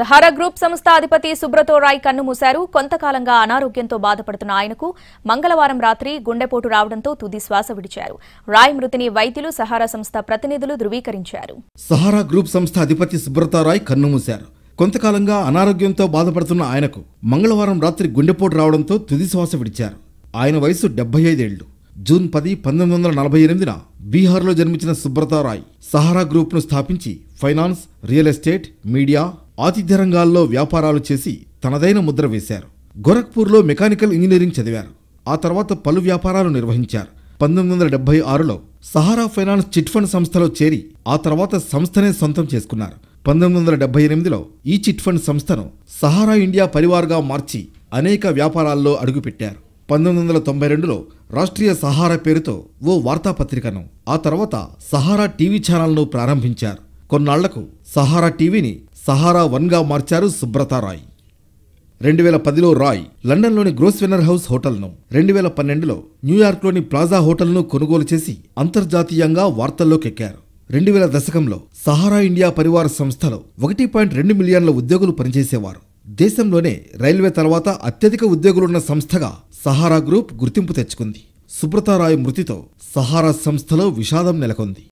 Sahara group సంస్థ అధిపతి సుబ్రతో రాయ్ కన్ను మూశారు కొంతకాలంగా అనారోగ్యంతో బాధపడుతున్న ఆయనకు మంగళవారం రాత్రి గుండెపోటు రావడంతో తుది శ్వాస విడిచారు రాయ్ మృతిని వైద్యులు సహారా సంస్థ ప్రతినిధులు ధృవీకరించారు సహారా గ్రూప్ సంస్థ అధిపతి సుబ్రతో రాయ్ మూశారు కొంతకాలంగా అనారోగ్యంతో బాధపడుతున్న ఆయనకు మంగళవారం రాత్రి గుండెపోటు రావడంతో తుది శ్వాస విడిచారు ఆయన వయసు డెబ్బై ఐదేళ్లు జూన్ పది పంతొమ్మిది వందల నలభై ఎనిమిదిన బీహార్లో జన్మించిన సుబ్రతారాయ్ సహారా గ్రూప్ను స్థాపించి ఫైనాన్స్ రియల్ ఎస్టేట్ మీడియా ఆతిథ్య రంగాల్లో వ్యాపారాలు చేసి తనదైన ముద్ర వేశారు గోరఖ్పూర్లో మెకానికల్ ఇంజనీరింగ్ చదివారు ఆ తర్వాత పలు వ్యాపారాలు నిర్వహించారు పంతొమ్మిది వందల డెబ్బై ఆరులో సహారా ఫైనాన్స్ చిట్ ఫండ్ సంస్థలో చేరి ఆ తర్వాత సంస్థనే సొంతం చేసుకున్నారు పంతొమ్మిది వందల డెబ్బై ఎనిమిదిలో ఈ చిట్ ఫండ్ సంస్థను సహారా ఇండియా పరివార్గా మార్చి అనేక వ్యాపారాల్లో అడుగుపెట్టారు పంతొమ్మిది వందల తొంభై రెండులో రాష్ట్రీయ సహారా పేరుతో ఓ వార్తాపత్రికను ఆ తర్వాత సహారా టీవీ ఛానల్ను ప్రారంభించారు కొన్నాళ్లకు సహారా టీవీని సహారా వన్గా మార్చారు రాయ్ రెండు వేల పదిలో రాయ్ లండన్లోని గ్రోస్వెనర్ హౌస్ హోటల్ను రెండు వేల పన్నెండులో న్యూయార్క్లోని ప్లాజా హోటల్ను కొనుగోలు చేసి అంతర్జాతీయంగా వార్తల్లోకెక్కారు రెండు వేల దశకంలో సహారా ఇండియా పరివార సంస్థలో ఒకటి పాయింట్ రెండు మిలియన్ల ఉద్యోగులు పనిచేసేవారు దేశంలోనే రైల్వే తర్వాత అత్యధిక ఉద్యోగులున్న సంస్థగా సహారా గ్రూప్ గుర్తింపు తెచ్చుకుంది సుబ్రతారాయ్ మృతితో సహారా సంస్థలో విషాదం నెలకొంది